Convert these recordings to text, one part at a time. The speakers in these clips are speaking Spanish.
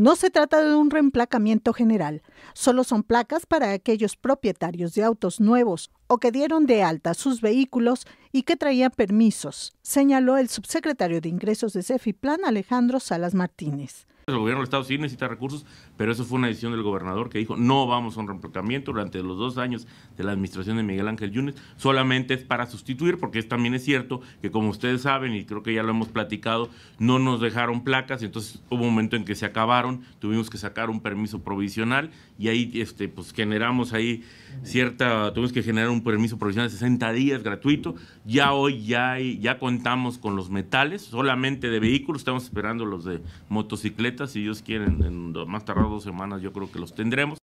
No se trata de un reemplacamiento general, solo son placas para aquellos propietarios de autos nuevos o que dieron de alta sus vehículos y que traían permisos, señaló el subsecretario de Ingresos de Cefiplan Alejandro Salas Martínez el gobierno del Estado sí necesita recursos, pero eso fue una decisión del gobernador que dijo, no vamos a un reemplazamiento durante los dos años de la administración de Miguel Ángel Yunes, solamente es para sustituir, porque también es cierto que como ustedes saben, y creo que ya lo hemos platicado, no nos dejaron placas, entonces hubo un momento en que se acabaron, tuvimos que sacar un permiso provisional y ahí este, pues generamos ahí cierta, tuvimos que generar un permiso provisional de 60 días gratuito, ya hoy ya, ya contamos con los metales, solamente de vehículos, estamos esperando los de motocicletas si ellos quieren, en más tardar dos semanas yo creo que los tendremos.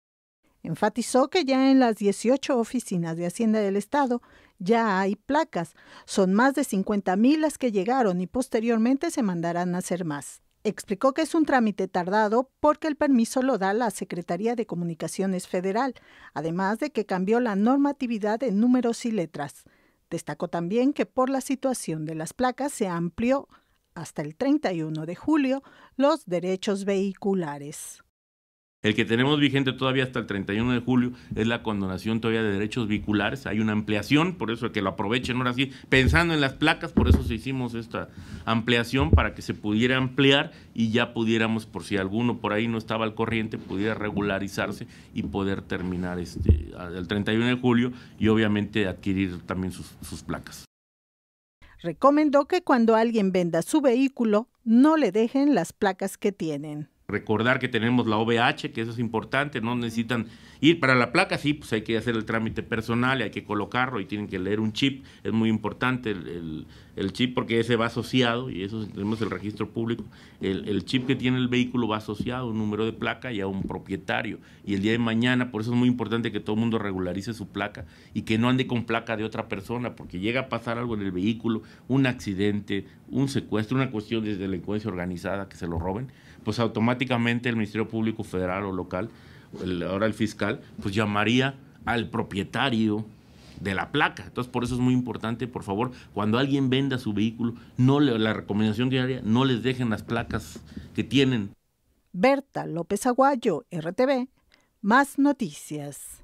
Enfatizó que ya en las 18 oficinas de Hacienda del Estado ya hay placas. Son más de 50 mil las que llegaron y posteriormente se mandarán a hacer más. Explicó que es un trámite tardado porque el permiso lo da la Secretaría de Comunicaciones Federal, además de que cambió la normatividad de números y letras. Destacó también que por la situación de las placas se amplió hasta el 31 de julio los derechos vehiculares. El que tenemos vigente todavía hasta el 31 de julio es la condonación todavía de derechos vehiculares. Hay una ampliación, por eso que lo aprovechen ahora sí, pensando en las placas, por eso se hicimos esta ampliación para que se pudiera ampliar y ya pudiéramos, por si alguno por ahí no estaba al corriente, pudiera regularizarse y poder terminar este, el 31 de julio y obviamente adquirir también sus placas. Recomendó que cuando alguien venda su vehículo no le dejen las placas que tienen. Recordar que tenemos la OVH, que eso es importante, no necesitan ir para la placa, sí, pues hay que hacer el trámite personal, hay que colocarlo y tienen que leer un chip, es muy importante el, chip porque ese va asociado y eso tenemos el registro público, el, el, chip que tiene el vehículo va asociado a un número de placa y a un propietario y el día de mañana, por eso es muy importante que todo el mundo regularice su placa y que no ande con placa de otra persona porque llega a pasar algo en el vehículo, un accidente, un secuestro, una cuestión de delincuencia organizada que se lo roben pues automáticamente el Ministerio Público Federal o local, ahora el fiscal, pues llamaría al propietario de la placa. Entonces, por eso es muy importante, por favor, cuando alguien venda su vehículo, no la recomendación diaria, no les dejen las placas que tienen. Berta López Aguayo, RTV, más noticias.